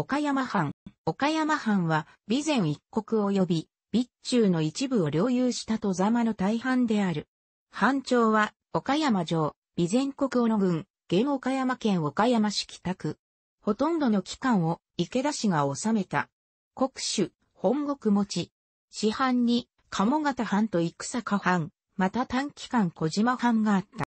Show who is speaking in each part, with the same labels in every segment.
Speaker 1: 岡山藩。岡山藩は、備前一国及び、備中の一部を領有したざ様の大半である。藩長は、岡山城、備前国小野郡、現岡山県岡山市北区。ほとんどの期間を池田氏が治めた。国主、本国持ち。市藩に、鴨方藩と戦坂藩、また短期間小島藩があった。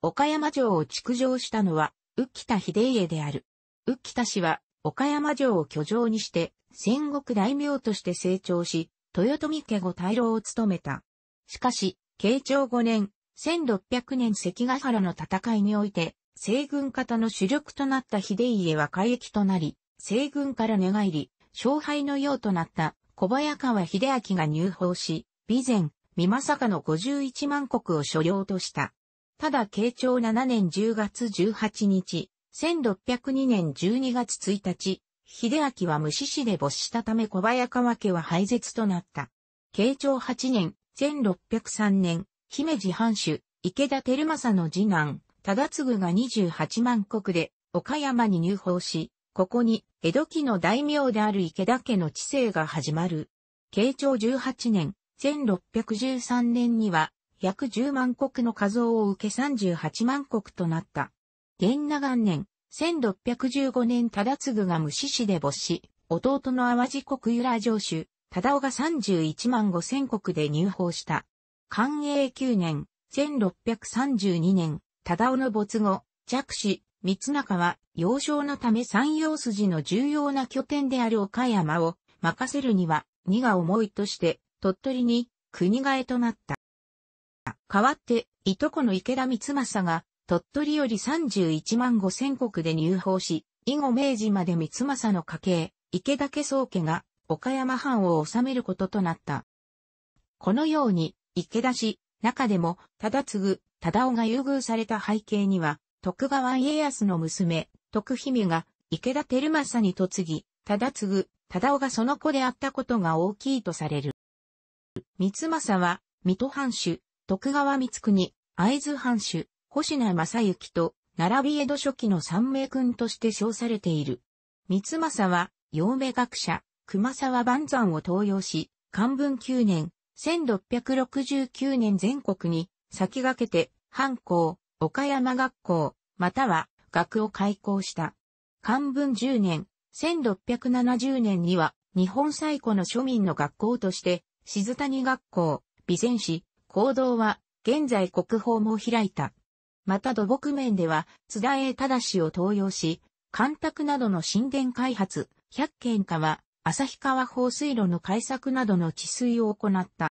Speaker 1: 岡山城を築城したのは、浮田秀家である。浮田氏は、岡山城を居城にして、戦国大名として成長し、豊臣家ご大老を務めた。しかし、慶長5年、1600年関ヶ原の戦いにおいて、西軍方の主力となった秀家は海域となり、西軍から寝返り、勝敗のようとなった小早川秀明が入法し、備前、三政の51万国を所領とした。ただ慶長7年10月18日、1602年12月1日、秀明は無視士で没したため小早川家は廃絶となった。慶長8年、1603年、姫路藩主、池田照政の次男、忠次が28万国で、岡山に入宝し、ここに、江戸期の大名である池田家の治世が始まる。慶長18年、1613年には、約10万国の数を受け38万国となった。元那元年、1615年忠次が無視市で没し、弟の淡路国由良城主、忠夫が31万5千国で入法した。寛永9年、1632年、忠夫の没後、弱子、三中は、幼少のため山陽筋の重要な拠点である岡山を任せるには、荷が重いとして、鳥取に国替えとなった。代わって、いとこの池田三政が、鳥取より31万5千国で入法し、以後明治まで三政の家系、池田家宗家が岡山藩を治めることとなった。このように、池田氏、中でも、忠次、忠尾が優遇された背景には、徳川家康の娘、徳姫が池田照正に嫁ぎ、忠次、忠尾がその子であったことが大きいとされる。三政は、水戸藩主、徳川光国、会津藩主、星名正幸と、並び江戸初期の三名君として称されている。三政は、陽明学者、熊沢万山を登用し、漢文9年、1669年全国に、先駆けて、藩校、岡山学校、または、学を開校した。漢文10年、1670年には、日本最古の庶民の学校として、静谷学校、備前市、行動は、現在国宝も開いた。また土木面では、津田栄正を登用し、干拓などの神殿開発、百軒家は、旭川放水路の改作などの治水を行った。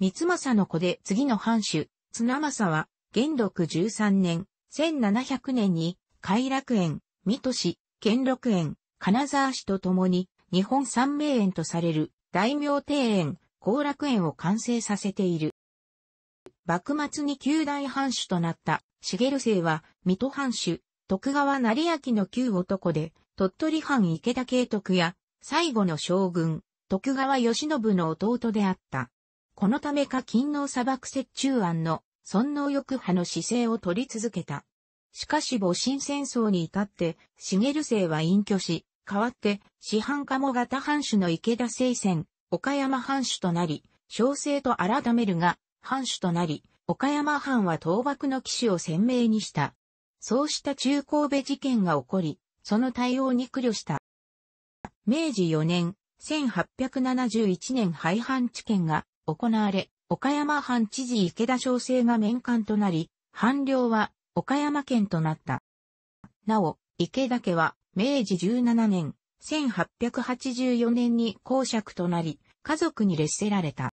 Speaker 1: 三政の子で次の藩主、綱政は、元禄13年、1700年に、偕楽園、水戸市、兼六園、金沢市と共に、日本三名園とされる、大名庭園、後楽園を完成させている。幕末に旧大藩主となった、茂姓は、水戸藩主、徳川斉昭の旧男で、鳥取藩池田慶徳や、最後の将軍、徳川慶喜の弟であった。このためか勤王砂漠折衷案の尊能抑派の姿勢を取り続けた。しかし戊辰戦争に至って、茂姓は隠居し、代わって、師範鴨方藩主の池田聖戦、岡山藩主となり、小生と改めるが、藩主となり、岡山藩は倒幕の騎士を鮮明にした。そうした中神戸事件が起こり、その対応に苦慮した。明治4年、1871年廃藩置県が行われ、岡山藩知事池田小生が面官となり、藩領は岡山県となった。なお、池田家は明治17年、1884年に公爵となり、家族に列せられた。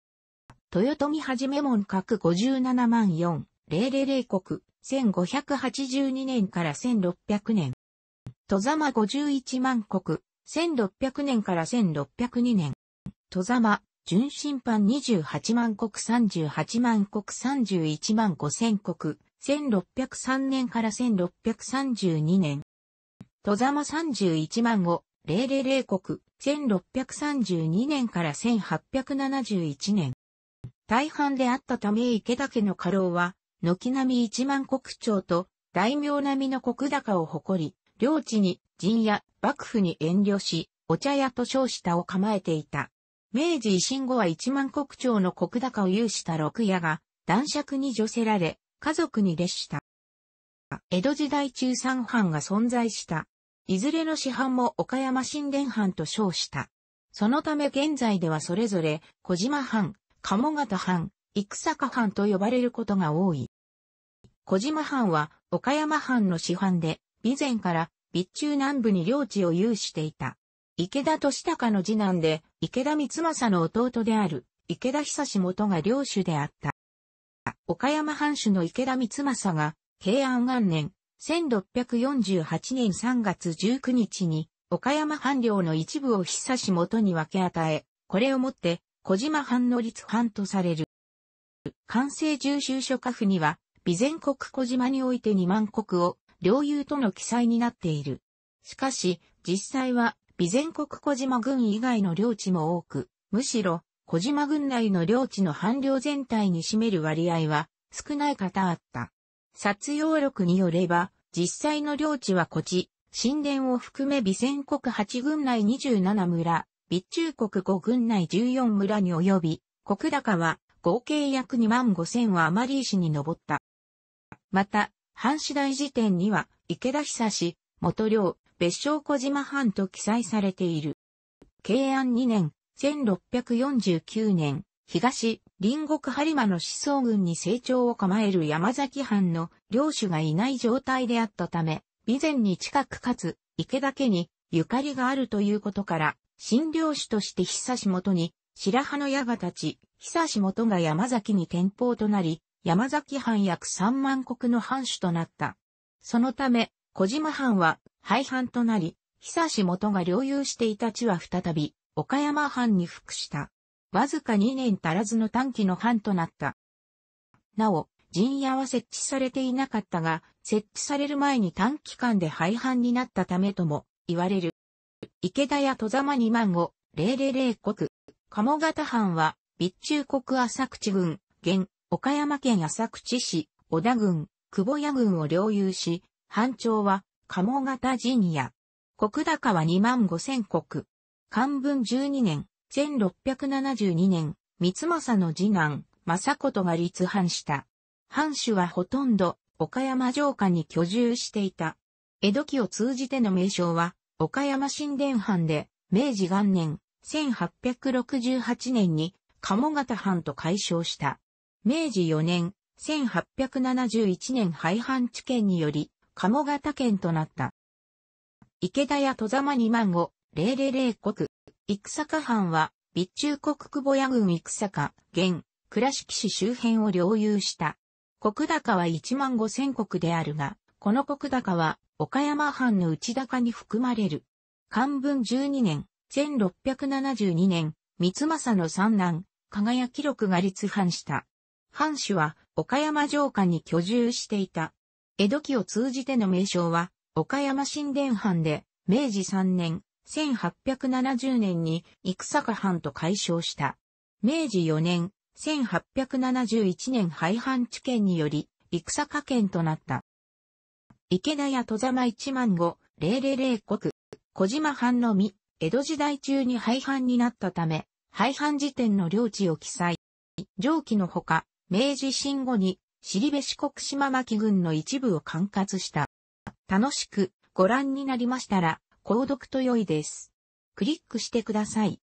Speaker 1: 豊臣はじめ門各57万4、000国、1582年から1600年。戸様51万国、1600年から1602年。戸様、純審判28万国38万国31万5000国、1603年から1632年。戸様31万5 000国、1632年から1871年。大半であったため池田家の家老は、軒並み一万国長と大名並みの国高を誇り、領地に、陣や幕府に遠慮し、お茶屋と称したを構えていた。明治維新後は一万国長の国高を有した六夜が、男爵に除せられ、家族に列した。江戸時代中三藩が存在した。いずれの市販も岡山新田藩と称した。そのため現在ではそれぞれ小島藩、鴨方藩、戦坂藩と呼ばれることが多い。小島藩は岡山藩の師藩で、備前から備中南部に領地を有していた。池田利隆の次男で、池田光政の弟である、池田久志元が領主であった。岡山藩主の池田光政が、慶安元年、1648年3月19日に、岡山藩領の一部を久し元に分け与え、これをもって、小島藩の立藩とされる。関西重修書家府には、備前国小島において二万国を、領有との記載になっている。しかし、実際は、備前国小島軍以外の領地も多く、むしろ、小島軍内の領地の半領全体に占める割合は、少ない方あった。殺用録によれば、実際の領地はこち、神殿を含め備前国八軍内27村、備中国五軍内14村に及び、国高は合計約2万5千は余り石に上った。また、藩士大辞典には、池田久志、元領、別称小島藩と記載されている。慶安2年、1649年、東、隣国播磨の思想軍に成長を構える山崎藩の領主がいない状態であったため、備前に近くかつ、池田家にゆかりがあるということから、新領師として久し元に、白羽の矢が立ち、久し元が山崎に転保となり、山崎藩約三万国の藩主となった。そのため、小島藩は廃藩となり、久し元が領有していた地は再び、岡山藩に服した。わずか2年足らずの短期の藩となった。なお、陣屋は設置されていなかったが、設置される前に短期間で廃藩になったためとも言われる。池田や戸様2万5、零々、0国。鴨方藩は、備中国浅口郡、現、岡山県浅口市、小田郡、久保屋郡を領有し、藩長は、鴨方陣屋。国高は2万5千国。漢文12年、1672年、三政の次男、政子とが立藩した。藩主はほとんど、岡山城下に居住していた。江戸期を通じての名称は、岡山新田藩で、明治元年、1868年に、鴨方藩と解消した。明治4年、1871年廃藩置県により、鴨方県となった。池田や戸様二万五、零零零国。戦坂藩は、備中国久保屋郡戦坂、現、倉敷市周辺を領有した。国高は一万五千国であるが、この国高は、岡山藩の内高に含まれる。漢文12年、1672年、三政の三男、輝記録が立藩した。藩主は、岡山城下に居住していた。江戸期を通じての名称は、岡山新田藩で、明治3年、1870年に、戦坂藩と改称した。明治4年、1871年廃藩地県により、戦坂県となった。池田屋戸様1万5、000国、小島藩のみ、江戸時代中に廃藩になったため、廃藩時点の領地を記載。上記のほか、明治新後に、尻部四国島巻軍の一部を管轄した。楽しくご覧になりましたら、購読と良いです。クリックしてください。